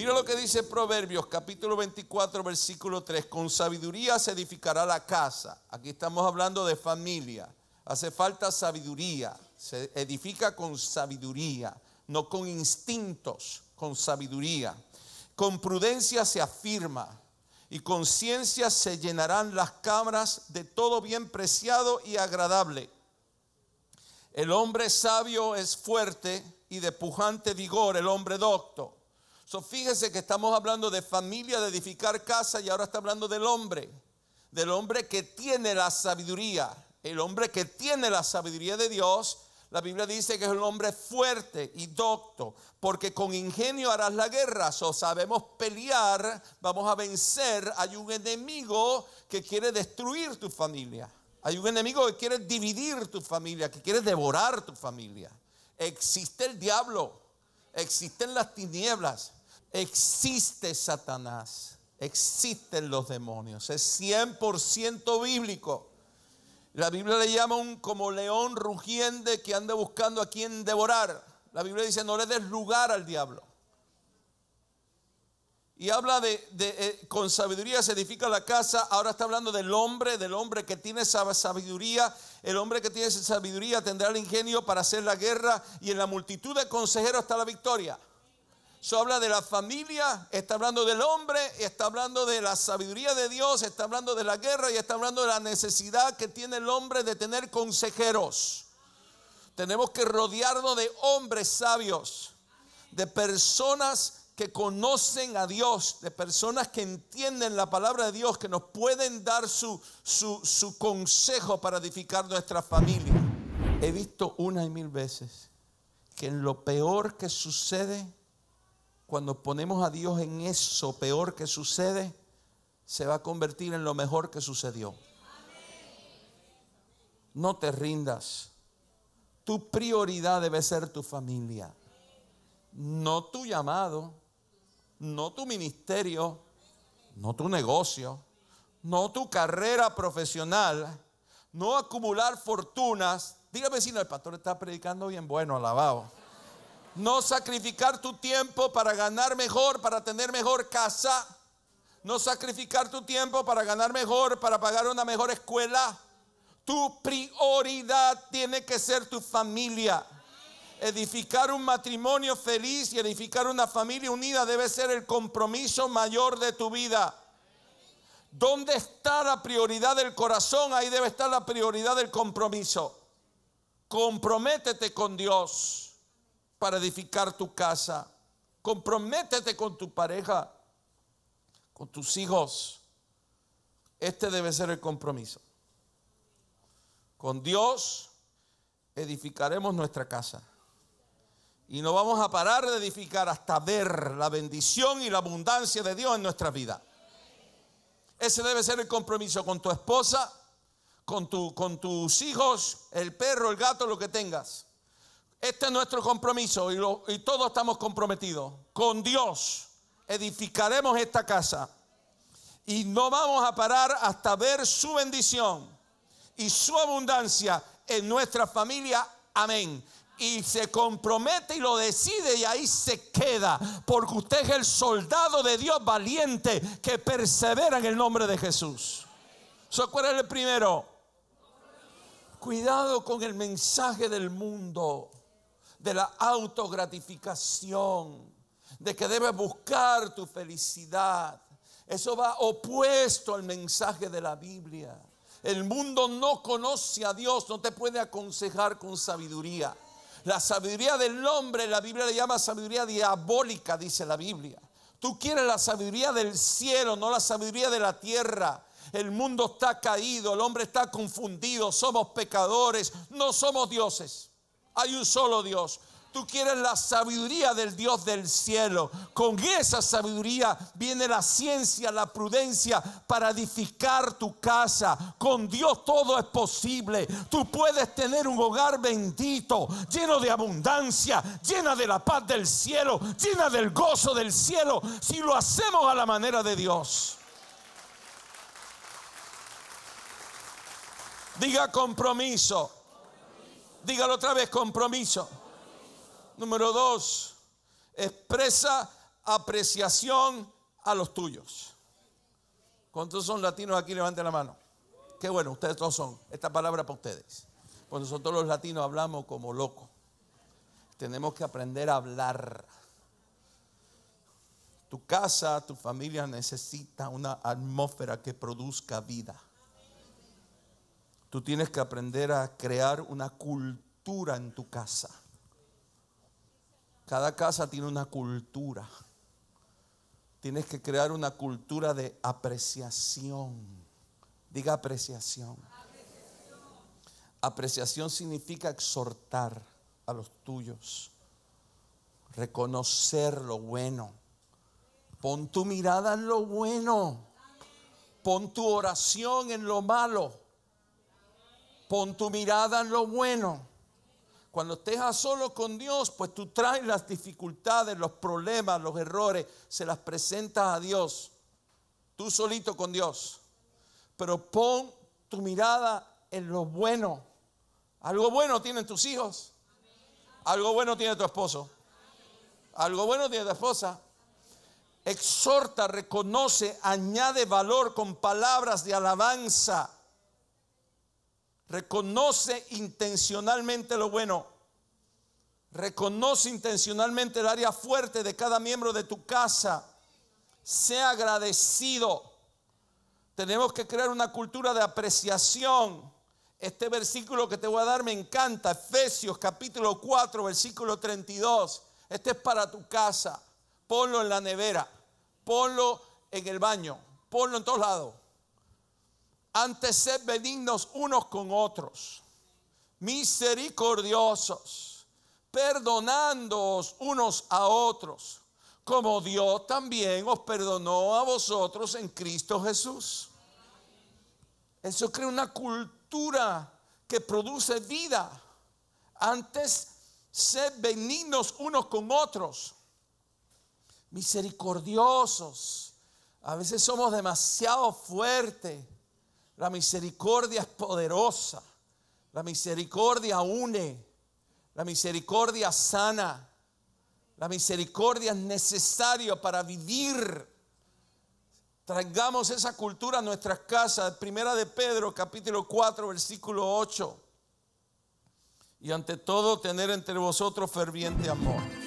Mira lo que dice Proverbios capítulo 24 versículo 3. Con sabiduría se edificará la casa. Aquí estamos hablando de familia. Hace falta sabiduría. Se edifica con sabiduría, no con instintos, con sabiduría. Con prudencia se afirma y con ciencia se llenarán las cámaras de todo bien preciado y agradable. El hombre sabio es fuerte y de pujante vigor el hombre docto fíjese que estamos hablando de familia, de edificar casa, y ahora está hablando del hombre, del hombre que tiene la sabiduría, el hombre que tiene la sabiduría de Dios. La Biblia dice que es un hombre fuerte y docto, porque con ingenio harás la guerra. So, sabemos pelear, vamos a vencer. Hay un enemigo que quiere destruir tu familia. Hay un enemigo que quiere dividir tu familia, que quiere devorar tu familia. Existe el diablo, existen las tinieblas existe Satanás, existen los demonios, es 100% bíblico. La Biblia le llama un como león rugiente que anda buscando a quien devorar. La Biblia dice, no le des lugar al diablo. Y habla de, eh, con sabiduría se edifica la casa. Ahora está hablando del hombre, del hombre que tiene sabiduría. El hombre que tiene sabiduría tendrá el ingenio para hacer la guerra. Y en la multitud de consejeros está la victoria. Eso habla de la familia, está hablando del hombre, está hablando de la sabiduría de Dios, está hablando de la guerra y está hablando de la necesidad que tiene el hombre de tener consejeros. Tenemos que rodearnos de hombres sabios, de personas que conocen a Dios, de personas que entienden la palabra de Dios, que nos pueden dar su, su, su consejo para edificar nuestra familia. He visto una y mil veces que en lo peor que sucede cuando ponemos a Dios en eso peor que sucede, se va a convertir en lo mejor que sucedió. No te rindas. Tu prioridad debe ser tu familia. No tu llamado, no tu ministerio, no tu negocio, no tu carrera profesional, no acumular fortunas. Dígame si el pastor está predicando bien bueno, alabado. No sacrificar tu tiempo para ganar mejor, para tener mejor casa. No sacrificar tu tiempo para ganar mejor, para pagar una mejor escuela. Tu prioridad tiene que ser tu familia. Edificar un matrimonio feliz y edificar una familia unida debe ser el compromiso mayor de tu vida. ¿Dónde está la prioridad del corazón? Ahí debe estar la prioridad del compromiso. Comprométete con Dios para edificar tu casa. Comprométete con tu pareja, con tus hijos. Este debe ser el compromiso. Con Dios edificaremos nuestra casa. Y no vamos a parar de edificar hasta ver la bendición y la abundancia de Dios en nuestra vida. Ese debe ser el compromiso con tu esposa, con, tu, con tus hijos, el perro, el gato, lo que tengas. Este es nuestro compromiso y, todos estamos comprometidos. Con Dios edificaremos esta casa y no vamos a parar hasta ver su bendición y su abundancia en nuestra familia. Amén y se compromete y lo decide y ahí se queda, porque usted es el soldado de Dios valiente que persevera en el nombre de Jesús. So, ¿Cuál es el primero? Cuidado con el mensaje del mundo de la autogratificación, de que debes buscar tu felicidad. Eso va opuesto al mensaje de la Biblia. El mundo no conoce a Dios, no te puede aconsejar con sabiduría. La sabiduría del hombre, la Biblia le llama sabiduría diabólica, dice la Biblia. Tú quieres la sabiduría del cielo, no la sabiduría de la tierra. El mundo está caído, el hombre está confundido, somos pecadores, no somos dioses. Hay un solo Dios. Tú quieres la sabiduría del Dios del cielo. Con esa sabiduría viene la ciencia, la prudencia para edificar tu casa. Con Dios todo es posible. Tú puedes tener un hogar bendito, lleno de abundancia, llena de la paz del cielo, llena del gozo del cielo, si lo hacemos a la manera de Dios. Diga compromiso. Dígalo otra vez, compromiso. Número dos, expresa apreciación a los tuyos. ¿Cuántos son latinos aquí? Levanten la mano. Qué bueno, ustedes todos son. Esta palabra para ustedes. Pues nosotros los latinos hablamos como locos. Tenemos que aprender a hablar. Tu casa, tu familia necesita una atmósfera que produzca vida. Tú tienes que aprender a crear una cultura en tu casa. Cada casa tiene una cultura. Tienes que crear una cultura de apreciación. Diga apreciación. Apreciación, significa exhortar a los tuyos, reconocer lo bueno. Pon tu mirada en lo bueno. Pon tu oración en lo malo. Pon tu mirada en lo bueno. Cuando estés a solo con Dios, pues tú traes las dificultades, los problemas, los errores, se las presentas a Dios. Tú solito con Dios. Pero pon tu mirada en lo bueno. Algo bueno tienen tus hijos. Algo bueno tiene tu esposo. Algo bueno tiene tu esposa. Exhorta, reconoce, añade valor con palabras de alabanza reconoce intencionalmente lo bueno. Reconoce intencionalmente el área fuerte de cada miembro de tu casa. Sea agradecido. Tenemos que crear una cultura de apreciación. Este versículo que te voy a dar me encanta. Efesios capítulo 4, versículo 32. Este es para tu casa. Ponlo en la nevera. Ponlo en el baño. Ponlo en todos lados antes ser benignos unos con otros, misericordiosos, perdonándoos unos a otros, como Dios también os perdonó a vosotros en Cristo Jesús. Eso crea una cultura que produce vida. Antes ser benignos unos con otros, misericordiosos. A veces somos demasiado fuertes la misericordia es poderosa. La misericordia une. La misericordia sana. La misericordia es necesaria para vivir. Traigamos esa cultura a nuestras casas. Primera de Pedro, capítulo 4, versículo 8. Y ante todo, tener entre vosotros ferviente amor.